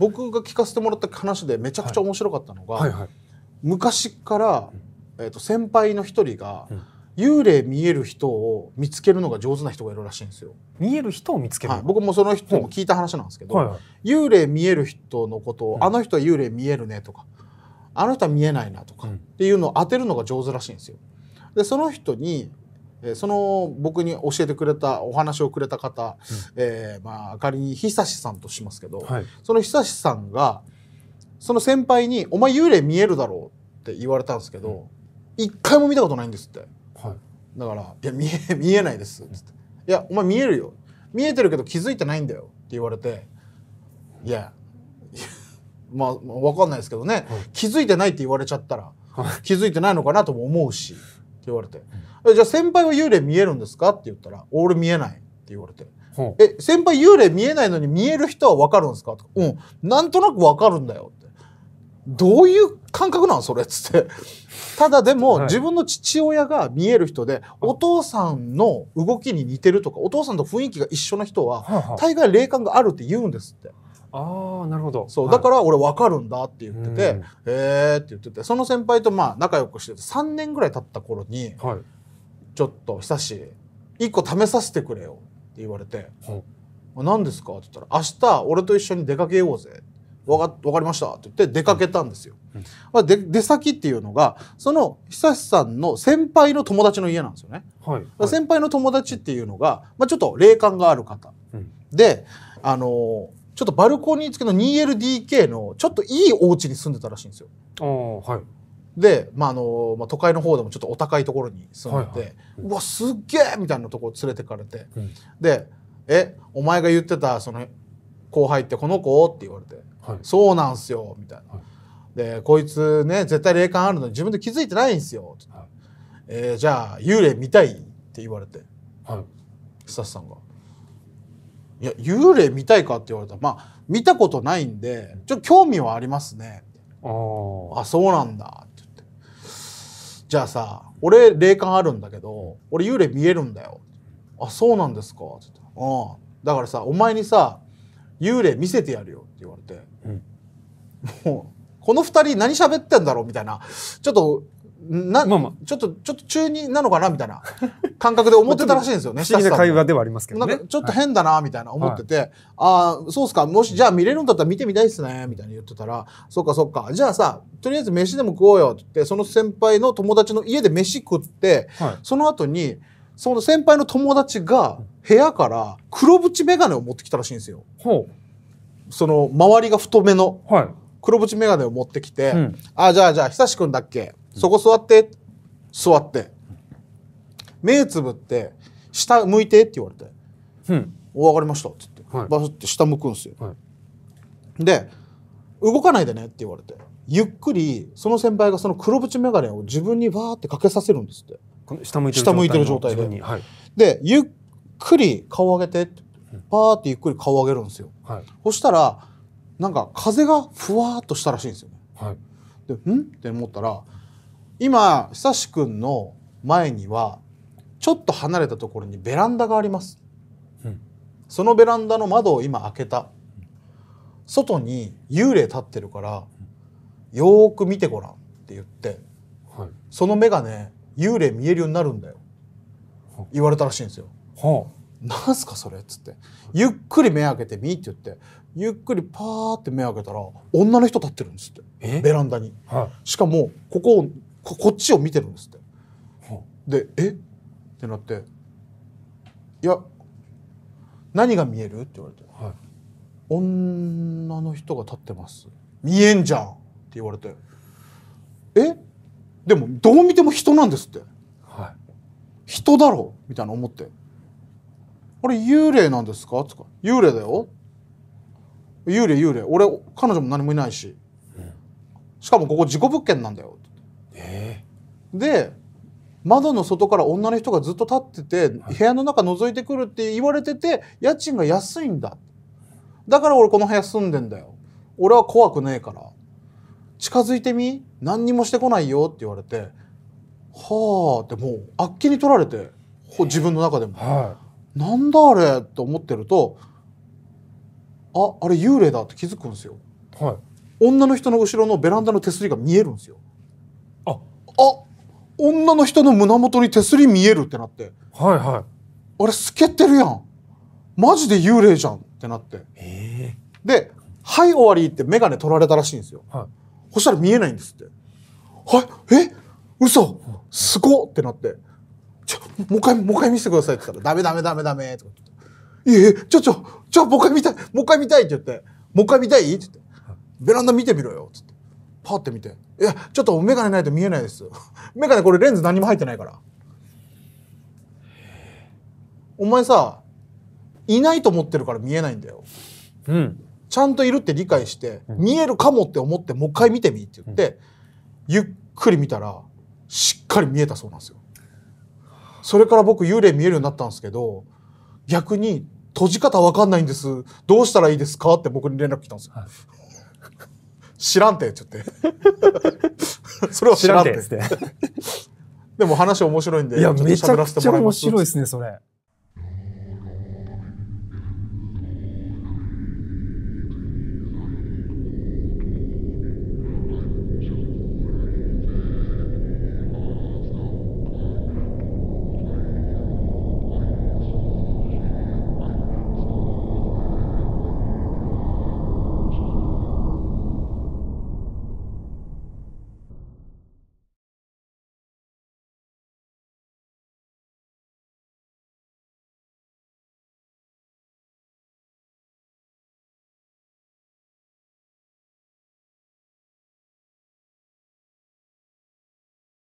僕が聞かせてもらった話でめちゃくちゃ面白かったのが、はいはいはい、昔から、えー、と先輩の一人が、幽霊見える人を見つけるのが上手な人がいるらしいんですよ。見える人を見つける、はい、僕もその人も聞いた話なんですけど、はいはい、幽霊見える人のことを、あの人は幽霊見えるねとかあの人は見えないなとか、っていうのを当てるのが上手らしいんですよ。でその人にえその僕に教えてくれたお話をくれた方、うん、えー、まあ、仮に久志さんとしますけど、はい、その久志さんがその先輩に「お前幽霊見えるだろう」って言われたんですけど、うん、一回も見たことないんですって、はい、だから「いや見え 見えないです」っつって「いやお前見えるよ見えてるけど気づいてないんだよ」って言われて「いや まあ、まあ、分かんないですけどね、はい、気づいてないって言われちゃったら、気づいてないのかなとも思うし。言われて、うん、じゃあ先輩は幽霊見えるんですかって言ったら俺見えないって言われて、うん、え先輩幽霊見えないのに見える人は分かるんですかとかうんなんとなく分かるんだよってどういう感覚なんそれっつってただでも、はい、自分の父親が見える人でお父さんの動きに似てるとかお父さんと雰囲気が一緒の人は大概霊感があるって言うんですって。ああなるほどそうだから俺分かるんだって言ってて、はい、えーって言っててその先輩とまあ仲良くしてて3年ぐらい経った頃に、はい、ちょっと久し一個試させてくれよって言われて「はい、何ですか?」って言ったら「明日俺と一緒に出かけようぜ」わか分かりました」って言って出かけたんですよ。はん、で出先っていうのがその久志さんの先輩の友達の家なんですよね。はいはい、先輩の友達っていうのが、まあ、ちょっと霊感がある方、うん、であのちょっとバルコニー付きの 2LDK のちょっといいお家に住んでたらしいんですよ。はい、で、まああのまあ、都会の方でもちょっとお高いところに住んでて、はいはいううわすっげえみたいなとこ連れてかれて、うん、で「えお前が言ってたその後輩ってこの子?」って言われて「はい、そうなんすよ」みたいな。はい、でこいつね絶対霊感あるのに自分で気づいてないんですよ、はい、えー、じゃあ幽霊見たいって言われて、はい、スタッフさんが「いや幽霊見たいかって言われたらまあ見たことないんでちょっと興味はありますねああそうなんだって言ってじゃあさ俺霊感あるんだけど俺幽霊見えるんだよあそうなんですかって言ってうんだからさお前にさ幽霊見せてやるよって言われて、うん、もうこの2人何喋ってんだろうみたいなちょっとな、まあまあ、ちょっと、ちょっと中二なのかなみたいな 感覚で思ってたらしいんですよね。不思議な会話ではありますけどね。なんかちょっと変だなみたいな思ってて、はい、ああ、そうっすか、もしじゃあ見れるんだったら見てみたいっすね、みたいに言ってたら、そっかそっか、じゃあさ、とりあえず飯でも食おうよってって、その先輩の友達の家で飯食って、はい、その後に、その先輩の友達が部屋から黒縁眼鏡を持ってきたらしいんですよ。ほうその周りが太めの黒縁眼鏡を持ってきて、はいあじゃあじゃあ久しくんだっけそこ座って座って目つぶって下向いてって言われて「うん、お分かりました」っ言って、はい、バスって下向くんですよ。はい、で「動かないでね」って言われてゆっくりその先輩がその黒縁眼鏡を自分にバーってかけさせるんですって下向いてる状態で。はい、でゆっくり顔上げてってパーってゆっくり顔上げるんですよ。はい、そしたらなんか風がふわっとしたらしいんですよね。はい、でんって思ったら今久しくんの前にはちょっと離れたところにベランダがあります、うん、そのベランダの窓を今開けた外に幽霊立ってるからよーく見てごらんって言って、はい、その目がね幽霊見えるようになるんだよ言われたらしいんですよ。はあ、なんすかそれっつってゆっくり目開けてみって言ってゆっくりパーって目開けたら女の人立ってるんですってベランダに、はい、しかもこここっちを見てるんですって。で「えってなって「いや何が見える?」って言われて、はい「女の人が立ってます」「見えんじゃん」って言われて「えでもどう見ても人なんですって」はい、人だろ」みたいな思って「あれ幽霊なんですか?」とか「幽霊だよ」幽霊幽霊俺彼女も何もいないし、しかもここ事故物件なんだよえー、で窓の外から女の人がずっと立ってて、部屋の中覗いてくるって言われてて家賃が安いんだだから俺この部屋住んでんだよ俺は怖くねえから近づいてみ何にもしてこないよって言われてはあってもうあっけに取られて自分の中でも、はい、なんだあれって思ってるとああれ幽霊だって気づくんですよ、はい、女の人の後ろのベランダの手すりが見えるんですよあ女の人の胸元に手すり見えるってなってはいはいあれ透けてるやんマジで幽霊じゃんってなってで「はい終わり」って眼鏡取られたらしいんですよ、はい、そしたら見えないんですって「はいえ嘘すごっ!」ってなって「ちょもう一回もう一回見せてください」って言ったら「ダメダメダメダメ」とか言って「いえちょちょちょもう一回見たいもう一回見たい」って言って「もう一回見たい?」って言って「ベランダ見てみろよ」ってパって見て「いやちょっと眼鏡ないと見えないです」「眼鏡これレンズ何も入ってないから」お前さいないと思ってるから見えないんだよ。うん、ちゃんといるって理解して、見えるかもって思ってもう一回見てみって言って、うん、ゆっくり見たらしっかり見えたそうなんですよ。それから僕幽霊見えるようになったんですけど逆に閉じ方わかんないんですどうしたらいいですかって僕に連絡来たんですよ。はい知らんてちつって それは知らんてっつってでも話面白いんでいやめちゃくちゃ面白いですねそれ